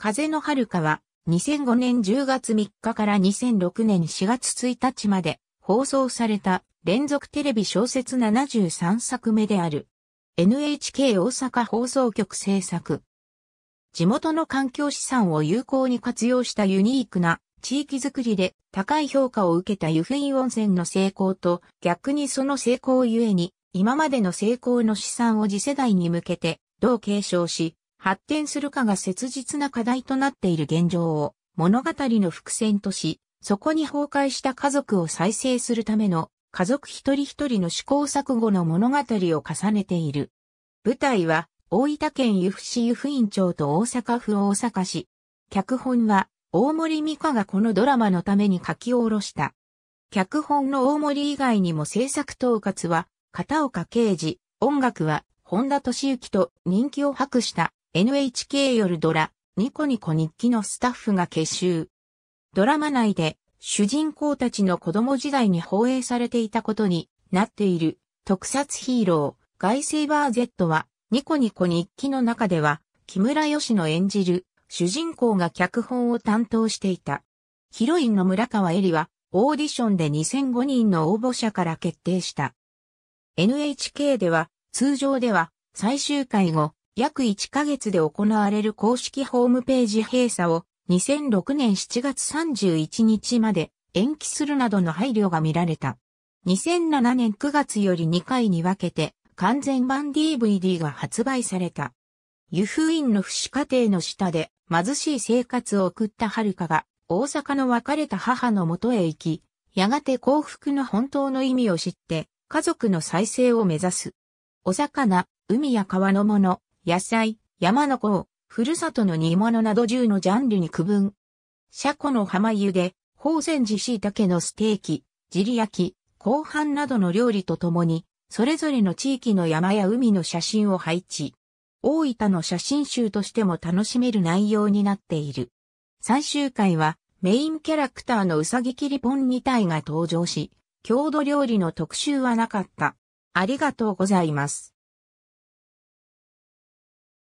風の遥かは2005年10月3日から2006年4月1日まで放送された連続テレビ小説73作目である NHK 大阪放送局制作。地元の環境資産を有効に活用したユニークな地域づくりで高い評価を受けた湯布院温泉の成功と逆にその成功ゆえに今までの成功の資産を次世代に向けてどう継承し発展するかが切実な課題となっている現状を物語の伏線とし、そこに崩壊した家族を再生するための家族一人一人の試行錯誤の物語を重ねている。舞台は大分県由布市由布院町と大阪府大阪市。脚本は大森美香がこのドラマのために書き下ろした。脚本の大森以外にも制作統括は片岡啓治、音楽は本田敏之と人気を博した NHK 夜ドラ、ニコニコ日記のスタッフが結集。ドラマ内で主人公たちの子供時代に放映されていたことになっている特撮ヒーロー、ガイセイバー Z はニコニコ日記の中では木村義の演じる主人公が脚本を担当していた。ヒロインの村川恵里はオーディションで2005人の応募者から決定した。NHK では通常では最終回後約1ヶ月で行われる公式ホームページ閉鎖を2006年7月31日まで延期するなどの配慮が見られた。2007年9月より2回に分けて完全版 DVD が発売された。湯布院の不死家庭の下で貧しい生活を送った遥が大阪の別れた母のもとへ行き、やがて幸福の本当の意味を知って家族の再生を目指す。お魚、海や川のもの、野菜、山の子を、ふるさとの煮物など10のジャンルに区分。車庫の浜湯で、宝泉寺椎茸のステーキ、じり焼き、後半などの料理とともに、それぞれの地域の山や海の写真を配置。大分の写真集としても楽しめる内容になっている。最終回は、メインキャラクターのうさぎきりポン2体が登場し、郷土料理の特集はなかった。ありがとうございます。